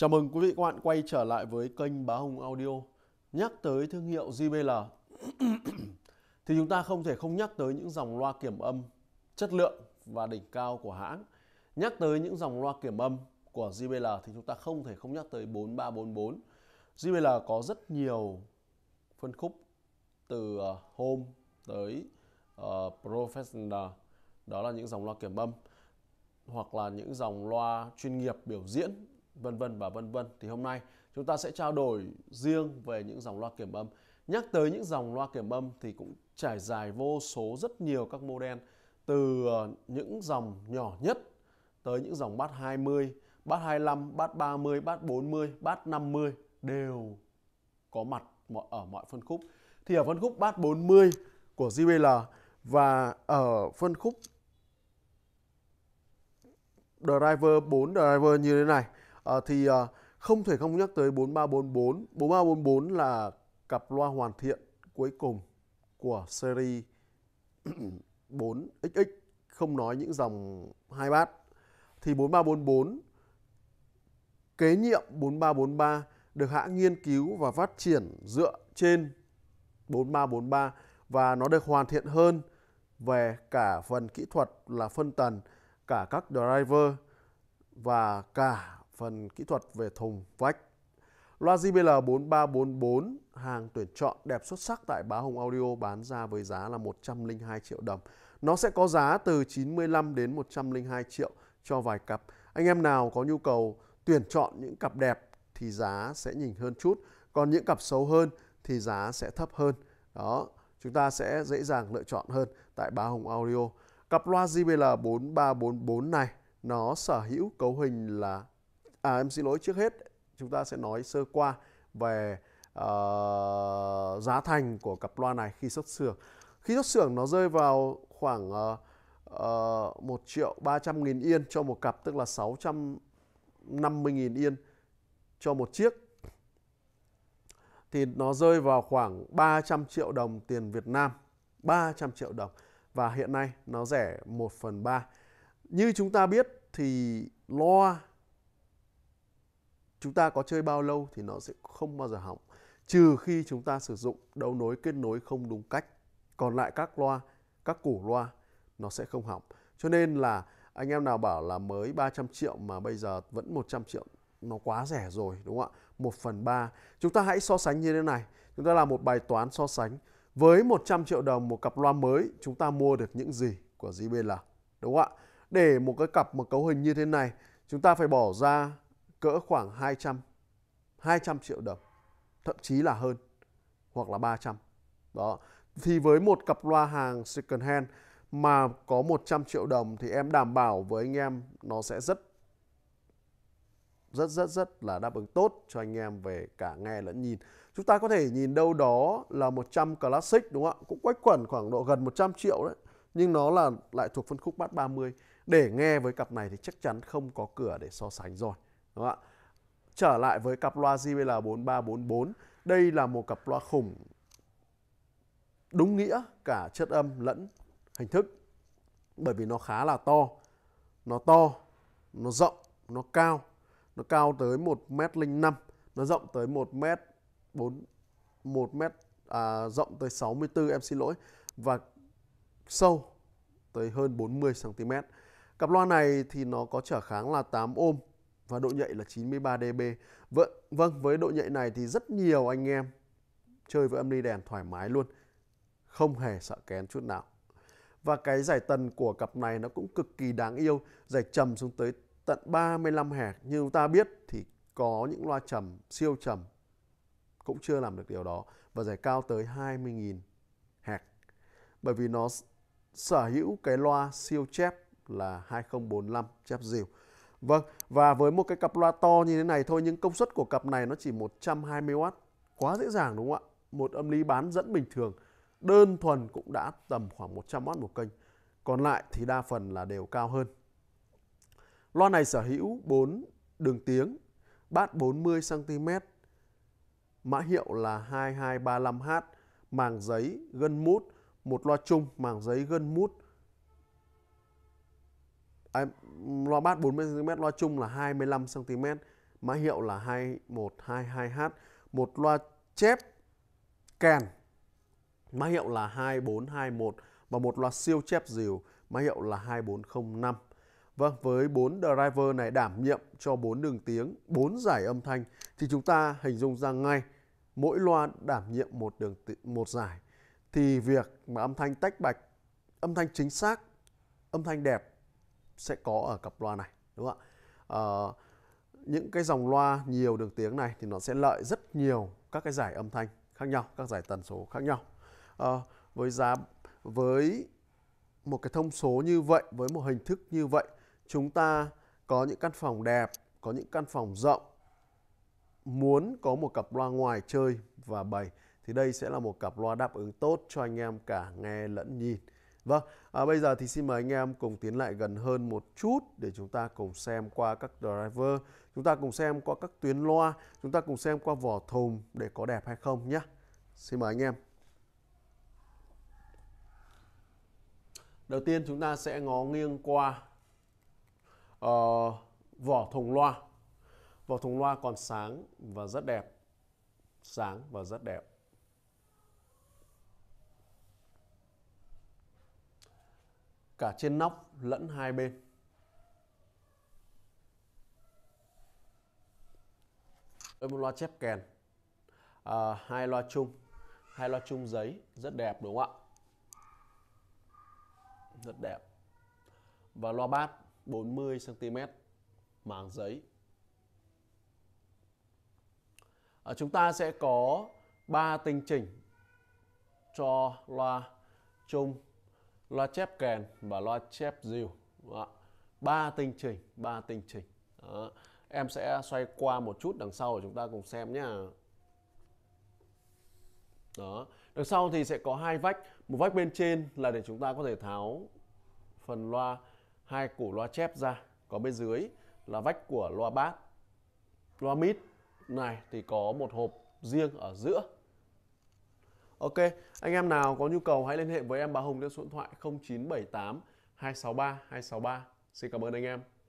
Chào mừng quý vị các bạn quay trở lại với kênh Bá Hùng Audio. Nhắc tới thương hiệu JBL thì chúng ta không thể không nhắc tới những dòng loa kiểm âm chất lượng và đỉnh cao của hãng. Nhắc tới những dòng loa kiểm âm của JBL thì chúng ta không thể không nhắc tới 4344. JBL có rất nhiều phân khúc từ ờ, home tới uh, professional. Đó là những dòng loa kiểm âm hoặc là những dòng loa chuyên nghiệp biểu diễn vân vân và vân vân thì hôm nay chúng ta sẽ trao đổi riêng về những dòng loa kiểm âm nhắc tới những dòng loa kiểm âm thì cũng trải dài vô số rất nhiều các model từ ờ, những dòng nhỏ nhất tới những dòng bát 20, bát 25, bát 30, bát 40, bát 50 đều có mặt ở mọi phân khúc. Thì ở phân khúc bát 40 của JBL và ở phân khúc driver 4 driver như thế này à, thì à, không thể không nhắc tới 4344. 4344 là cặp loa hoàn thiện cuối cùng của series 4XX không nói những dòng hai bát thì 4344 kế nhiệm 4343 được hãng nghiên cứu và phát triển dựa trên 4343 và nó được hoàn thiện hơn về cả phần kỹ thuật là phân tần, cả các driver và cả phần kỹ thuật về thùng vách. Loa JBL 4344 hàng tuyển chọn đẹp xuất sắc tại Bá hùng Audio bán ra với giá là 102 triệu đồng. Nó sẽ có giá từ 95 đến 102 triệu cho vài cặp. Anh em nào có nhu cầu tuyển chọn những cặp đẹp thì giá sẽ nhỉnh hơn chút. Còn những cặp xấu hơn thì giá sẽ thấp hơn. Đó, chúng ta sẽ dễ dàng lựa chọn hơn tại Bá hùng Audio. Cặp loa JBL 4344 này nó sở hữu cấu hình là à em xin lỗi trước hết chúng ta sẽ nói sơ qua về uh, giá thành của cặp loa này khi xuất xưởng khi xuất xưởng nó rơi vào khoảng uh, uh, 1 triệu 300 nghìn yên cho một cặp tức là 650 nghìn yên cho một chiếc thì nó rơi vào khoảng 300 triệu đồng tiền Việt Nam 300 triệu đồng và hiện nay nó rẻ 1 phần 3 như chúng ta biết thì loa chúng ta có chơi bao lâu thì nó sẽ không bao giờ hỏng trừ khi chúng ta sử dụng đấu nối kết nối không đúng cách còn lại các loa các củ loa nó sẽ không hỏng cho nên là anh em nào bảo là mới 300 triệu mà bây giờ vẫn 100 triệu nó quá rẻ rồi đúng không ạ 1 phần 3 chúng ta hãy so sánh như thế này chúng ta làm một bài toán so sánh với 100 triệu đồng một cặp loa mới chúng ta mua được những gì của JBL đúng không ạ để một cái cặp một cấu hình như thế này chúng ta phải bỏ ra cỡ khoảng 200 200 triệu đồng, thậm chí là hơn hoặc là 300. Đó. Thì với một cặp loa hàng second hand mà có 100 triệu đồng thì em đảm bảo với anh em nó sẽ rất rất rất rất là đáp ứng tốt cho anh em về cả nghe lẫn nhìn. Chúng ta có thể nhìn đâu đó là 100 classic đúng không ạ? Cũng quách quẩn khoảng độ gần 100 triệu đấy. Nhưng nó là lại thuộc phân khúc bát 30. Để nghe với cặp này thì chắc chắn không có cửa để so sánh rồi. Đúng không ạ? Trở lại với cặp loa JBL 4344. Đây là một cặp loa khủng đúng nghĩa cả chất âm lẫn hình thức. Bởi vì nó khá là to. Nó to, nó rộng, nó cao. Nó cao tới 1 m năm nó rộng tới một m 4 1m à, rộng tới 64 em xin lỗi và sâu tới hơn 40 cm. Cặp loa này thì nó có trở kháng là 8 ohm và độ nhạy là 93 dB. Vâng, vâng với độ nhạy này thì rất nhiều anh em chơi với âm ly đèn thoải mái luôn, không hề sợ kén chút nào. Và cái giải tần của cặp này nó cũng cực kỳ đáng yêu, giải trầm xuống tới tận 35 Hz. Như ta biết thì có những loa trầm, siêu trầm cũng chưa làm được điều đó và giải cao tới 20.000 Hz. Bởi vì nó sở hữu cái loa siêu chép là 2045 chép dìu Vâng, và với một cái cặp loa to như thế này thôi nhưng công suất của cặp này nó chỉ 120W. Quá dễ dàng đúng không ạ? Một âm lý bán dẫn bình thường đơn thuần cũng đã tầm khoảng 100W một kênh. Còn lại thì đa phần là đều cao hơn. Loa này sở hữu 4 đường tiếng, bát 40 cm. Mã hiệu là 2235H, màng giấy gân mút, một loa chung màng giấy gân mút à, loa bass 40 cm loa chung là 25 cm mã hiệu là 2122H một loa chép kèn mã hiệu là 2421 và một loa siêu chép dìu mã hiệu là 2405 Vâng, với 4 driver này đảm nhiệm cho 4 đường tiếng, 4 giải âm thanh thì chúng ta hình dung ra ngay mỗi loa đảm nhiệm một đường một giải thì việc mà âm thanh tách bạch, âm thanh chính xác, âm thanh đẹp sẽ có ở cặp loa này đúng không ạ uh, những cái dòng loa nhiều đường tiếng này thì nó sẽ lợi rất nhiều các cái giải âm thanh khác nhau các giải tần số khác nhau uh, với giá với một cái thông số như vậy với một hình thức như vậy chúng ta có những căn phòng đẹp có những căn phòng rộng muốn có một cặp loa ngoài chơi và bày thì đây sẽ là một cặp loa đáp ứng tốt cho anh em cả nghe lẫn nhìn Vâng, à, bây giờ thì xin mời anh em cùng tiến lại gần hơn một chút để chúng ta cùng xem qua các driver, chúng ta cùng xem qua các tuyến loa, chúng ta cùng xem qua vỏ thùng để có đẹp hay không nhé. Xin mời anh em. Đầu tiên chúng ta sẽ ngó nghiêng qua uh, vỏ thùng loa. Vỏ thùng loa còn sáng và rất đẹp. Sáng và rất đẹp. cả trên nóc lẫn hai bên với một loa chép kèn à, hai loa chung hai loa chung giấy rất đẹp đúng không ạ rất đẹp và loa bát 40 cm màng giấy à, chúng ta sẽ có 3 tinh chỉnh cho loa chung loa chép kèn và loa chép diều ba tinh trình ba tinh trình Đó. em sẽ xoay qua một chút đằng sau để chúng ta cùng xem nhé đó đằng sau thì sẽ có hai vách một vách bên trên là để chúng ta có thể tháo phần loa hai củ loa chép ra còn bên dưới là vách của loa bát loa mít này thì có một hộp riêng ở giữa Ok, anh em nào có nhu cầu hãy liên hệ với em bà Hùng theo số điện thoại 0978 263 263. Xin cảm ơn anh em.